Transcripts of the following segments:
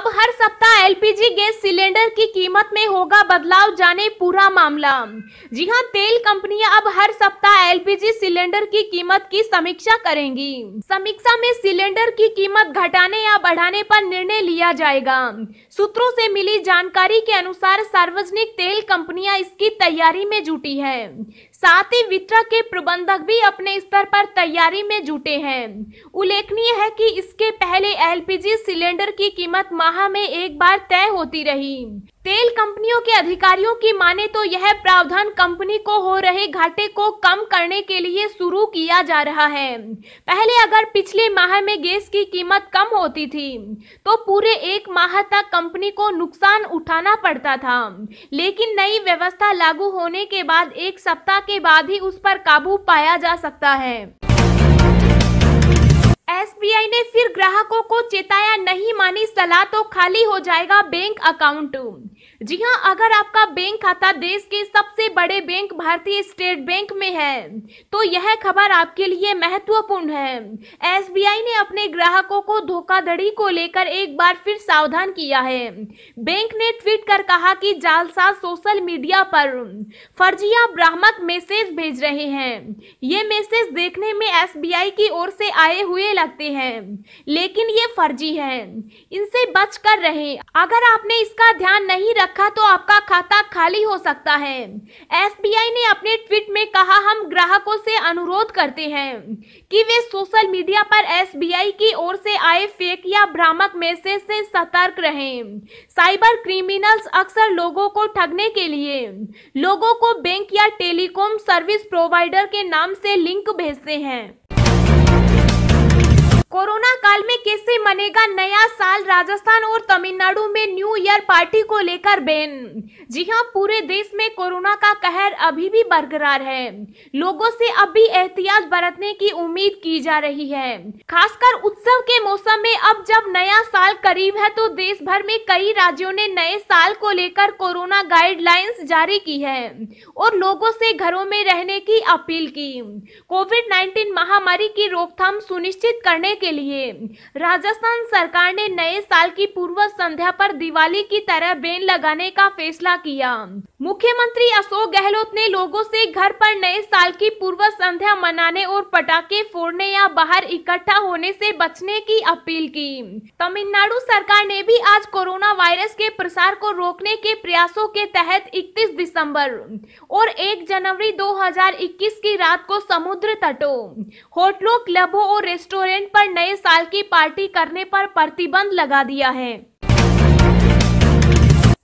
अब हर सप्ताह LPG gas cylinder की कीमत में होगा बदलाव जाने पूरा मामला जी हां तेल कंपनियां अब हर सप्ताह एलपीजी सिलेंडर की कीमत की समीक्षा करेंगी समीक्षा में सिलेंडर की कीमत घटाने या बढ़ाने पर निर्णय लिया जाएगा सूत्रों से मिली जानकारी के अनुसार सार्वजनिक तेल कंपनियां इसकी तैयारी में जुटी है साथ ही वितरक के प्रबंधक भी अपने स्तर पर तैयारी में जुटे हैं उल्लेखनीय है कि इसके पहले एलपीजी सिलेंडर की कीमत माह में एक बार दर तय होती रही तेल कंपनियों के अधिकारियों की माने तो यह प्रावधान कंपनी को हो रहे घाटे को कम करने के लिए शुरू किया जा रहा है पहले अगर पिछले माह में गैस की कीमत कम होती थी तो पूरे एक माह तक कंपनी को नुकसान उठाना पड़ता था लेकिन नई व्यवस्था लागू होने के बाद एक सप्ताह के बाद ही उस पर काबू पाया जा सकता है एसबीआई ने फिर ग्राहकों को चेताया नहीं मानी सलाह तो खाली हो जाएगा बैंक अकाउंट जी हाँ अगर आपका बैंक खाता देश के सबसे बड़े बैंक भारतीय स्टेट बैंक में है तो यह खबर आपके लिए महत्वपूर्ण है एसबीआई ने अपने ग्राहकों को धोखाधड़ी को लेकर एक बार फिर सावधान किया है बैंक ने ट्वीट कर कहा कि जालसाज सोशल मीडिया पर फर्जिया भ्रामक मैसेज भेज रहे हैं ये मैसेज देखने में एस की ओर से आए हुए लगते हैं लेकिन ये फर्जी है इनसे बच कर रहे अगर आपने इसका ध्यान नहीं रखा रखा तो आपका खाता खाली हो सकता है एसबीआई ने अपने ट्वीट में कहा हम ग्राहकों से अनुरोध करते हैं कि वे सोशल मीडिया पर एसबीआई की ओर से आए फेक या भ्रामक मैसेज से सतर्क रहें साइबर क्रिमिनल्स अक्सर लोगों को ठगने के लिए लोगों को बैंक या टेलीकॉम सर्विस प्रोवाइडर के नाम से लिंक भेजते हैं कोरोना काल में कैसे मनेगा नया साल राजस्थान और तमिलनाडु में न्यू ईयर पार्टी को लेकर बैन जी हां पूरे देश में कोरोना का कहर अभी भी बरकरार है लोगों से अब भी एहतियात बरतने की उम्मीद की जा रही है खासकर उत्सव के मौसम में अब जब नया साल करीब है तो देश भर में कई राज्यों ने नए साल को लेकर कोरोना गाइडलाइंस जारी की है और लोगो ऐसी घरों में रहने की अपील की कोविड नाइन्टीन महामारी की रोकथाम सुनिश्चित करने के लिए राजस्थान सरकार ने नए साल की पूर्व संध्या पर दिवाली की तरह बेन लगाने का फैसला किया मुख्यमंत्री अशोक गहलोत ने लोगों से घर पर नए साल की पूर्व संध्या मनाने और पटाखे फोड़ने या बाहर इकट्ठा होने से बचने की अपील की तमिलनाडु सरकार ने भी आज कोरोना वायरस के प्रसार को रोकने के प्रयासों के तहत 31 दिसंबर और 1 जनवरी 2021 की रात को समुद्र तटों होटलों क्लबों और रेस्टोरेंट पर नए साल की पार्टी करने पर प्रतिबंध लगा दिया है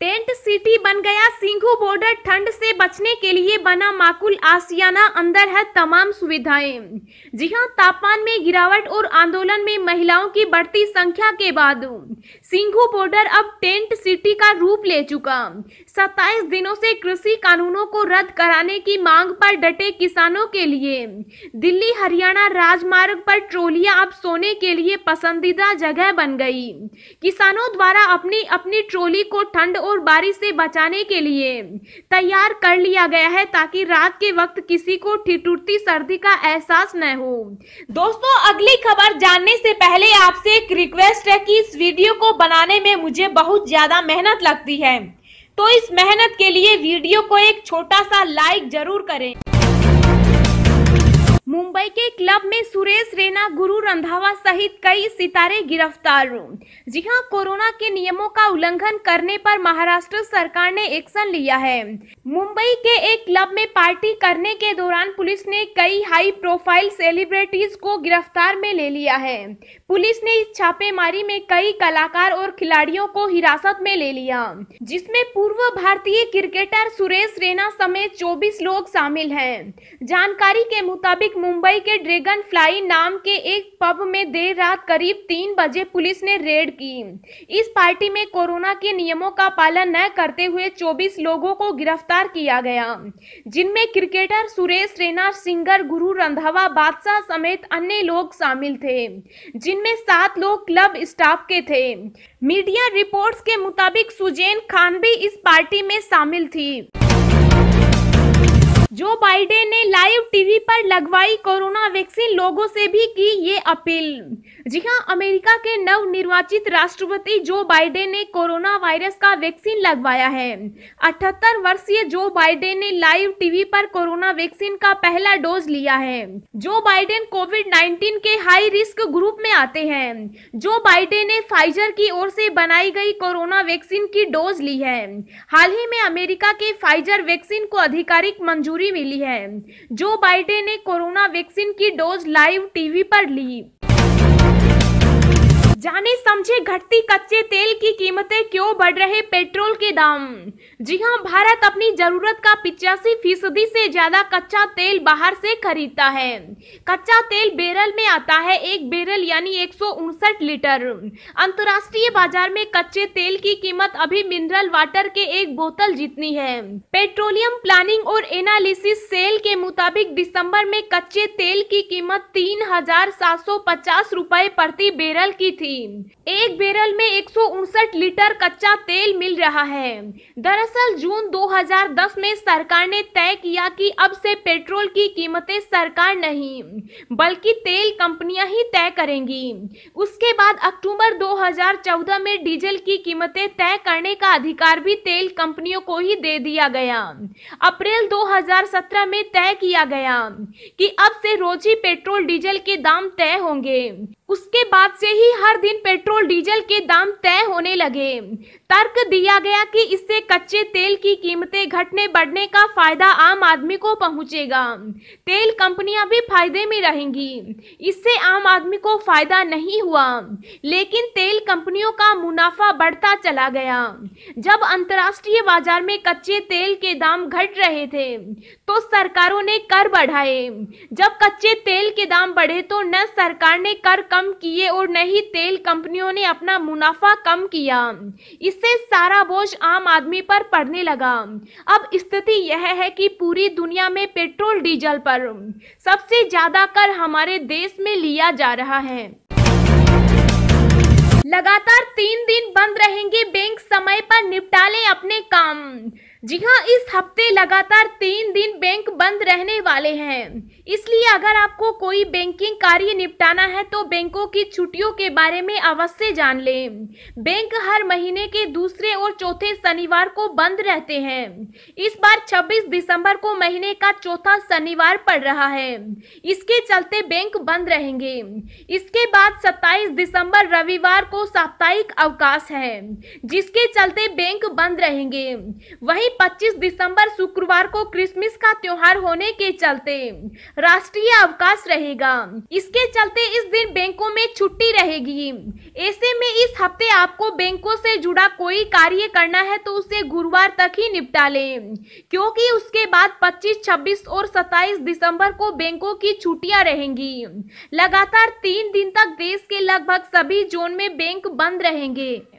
टेंट सिटी बन गया सिंघू बॉर्डर ठंड से बचने के लिए बना माकुल आसियाना अंदर है तमाम सुविधाएं जी हां तापमान में गिरावट और आंदोलन में महिलाओं की बढ़ती संख्या के बाद सिंघू बॉर्डर अब टेंट सिटी का रूप ले चुका 27 दिनों से कृषि कानूनों को रद्द कराने की मांग पर डटे किसानों के लिए दिल्ली हरियाणा राजमार्ग पर ट्रोलियां अब सोने के लिए पसंदीदा जगह बन गई किसानों द्वारा अपनी अपनी ट्रोली को ठंड और बारिश से बचाने के लिए तैयार कर लिया गया है ताकि रात के वक्त किसी को ठिठुरती सर्दी का एहसास न हो दोस्तों अगली खबर जानने से पहले आपसे एक रिक्वेस्ट है कि इस वीडियो को बनाने में मुझे बहुत ज्यादा मेहनत लगती है तो इस मेहनत के लिए वीडियो को एक छोटा सा लाइक जरूर करें मुंबई के क्लब में सुरेश रैना गुरु रंधावा सहित कई सितारे गिरफ्तार जी हां कोरोना के नियमों का उल्लंघन करने पर महाराष्ट्र सरकार ने एक्शन लिया है मुंबई के एक क्लब में पार्टी करने के दौरान पुलिस ने कई हाई प्रोफाइल सेलिब्रिटीज को गिरफ्तार में ले लिया है पुलिस ने इस छापेमारी में कई कलाकार और खिलाड़ियों को हिरासत में ले लिया जिसमे पूर्व भारतीय क्रिकेटर सुरेश रैना समेत चौबीस लोग शामिल है जानकारी के मुताबिक मुंबई मुंबई के ड्रैगन फ्लाई नाम के एक पब में देर रात करीब तीन बजे पुलिस ने रेड की इस पार्टी में कोरोना के नियमों का पालन न करते हुए 24 लोगों को गिरफ्तार किया गया जिनमें क्रिकेटर सुरेश रैना सिंगर गुरु रंधावा बादशाह समेत अन्य लोग शामिल थे जिनमें सात लोग क्लब स्टाफ के थे मीडिया रिपोर्ट्स के मुताबिक सुजैन खान भी इस पार्टी में शामिल थी जो बाइडेन ने लाइव टीवी पर लगवाई कोरोना वैक्सीन लोगों से भी की ये अपील जी हां अमेरिका के नवनिर्वाचित राष्ट्रपति जो बाइडेन ने कोरोना वायरस का वैक्सीन लगवाया है अठहत्तर वर्षीय जो बाइडेन ने लाइव टीवी पर कोरोना वैक्सीन का पहला डोज लिया है जो बाइडेन कोविड 19 के हाई रिस्क ग्रुप में आते हैं जो बाइडेन ने फाइजर की ओर से बनाई गई कोरोना वैक्सीन की डोज ली है हाल ही में अमेरिका के फाइजर वैक्सीन को आधिकारिक मंजूरी मिली है जो बाइडेन ने कोरोना वैक्सीन की डोज लाइव टीवी पर ली जाने समझे घटती कच्चे तेल की कीमतें क्यों बढ़ रहे पेट्रोल के दाम जी हां भारत अपनी जरूरत का पिचासी फीसदी से ज्यादा कच्चा तेल बाहर से खरीदता है कच्चा तेल बेरल में आता है एक बेरल यानी एक लीटर अंतर्राष्ट्रीय बाजार में कच्चे तेल की कीमत अभी मिनरल वाटर के एक बोतल जितनी है पेट्रोलियम प्लानिंग और एनालिसिस सेल के मुताबिक दिसंबर में कच्चे तेल की कीमत तीन हजार सात सौ पचास प्रति बेरल की थी एक बैरल में एक लीटर कच्चा तेल मिल रहा है दरअसल जून 2010 में सरकार ने तय किया कि अब से पेट्रोल की कीमतें सरकार नहीं बल्कि तेल कंपनियां ही तय करेंगी उसके बाद अक्टूबर 2014 में डीजल की कीमतें तय करने का अधिकार भी तेल कंपनियों को ही दे दिया गया अप्रैल 2017 में तय किया गया कि अब से रोज ही पेट्रोल डीजल के दाम तय होंगे उसके बाद से ही हर दिन पेट्रोल डीजल के दाम तय होने लगे तर्क दिया गया कि इससे कच्चे तेल की कीमतें घटने बढ़ने का फायदा आम आदमी को पहुंचेगा तेल कंपनियां भी फायदे में रहेंगी इससे आम आदमी को फायदा नहीं हुआ लेकिन तेल कंपनियों का मुनाफा बढ़ता चला गया जब अंतर्राष्ट्रीय बाजार में कच्चे तेल के दाम घट रहे थे तो सरकारों ने कर बढ़ाए जब कच्चे तेल के दाम बढ़े तो न सरकार ने कर कम किए और न ही तेल कंपनियों ने अपना मुनाफा कम किया इससे सारा बोझ आम आदमी पर पड़ने लगा अब स्थिति यह है कि पूरी दुनिया में पेट्रोल डीजल पर सबसे ज्यादा कर हमारे देश में लिया जा रहा है लगातार तीन दिन बंद रहेंगे बैंक समय पर निपटा लें अपने काम जी हाँ इस हफ्ते लगातार तीन दिन बैंक बंद रहने वाले हैं इसलिए अगर आपको कोई बैंकिंग कार्य निपटाना है तो बैंकों की छुट्टियों के बारे में अवश्य जान लें बैंक हर महीने के दूसरे और चौथे शनिवार को बंद रहते हैं इस बार 26 दिसंबर को महीने का चौथा शनिवार पड़ रहा है इसके चलते बैंक बंद रहेंगे इसके बाद सत्ताईस दिसंबर रविवार को साप्ताहिक अवकाश है जिसके चलते बैंक बंद रहेंगे वही 25 दिसंबर शुक्रवार को क्रिसमस का त्योहार होने के चलते राष्ट्रीय अवकाश रहेगा इसके चलते इस दिन बैंकों में छुट्टी रहेगी ऐसे में इस हफ्ते आपको बैंकों से जुड़ा कोई कार्य करना है तो उसे गुरुवार तक ही निपटा ले क्योंकि उसके बाद 25, 26 और 27 दिसंबर को बैंकों की छुट्टियां रहेंगी लगातार तीन दिन तक देश के लगभग सभी जोन में बैंक बंद रहेंगे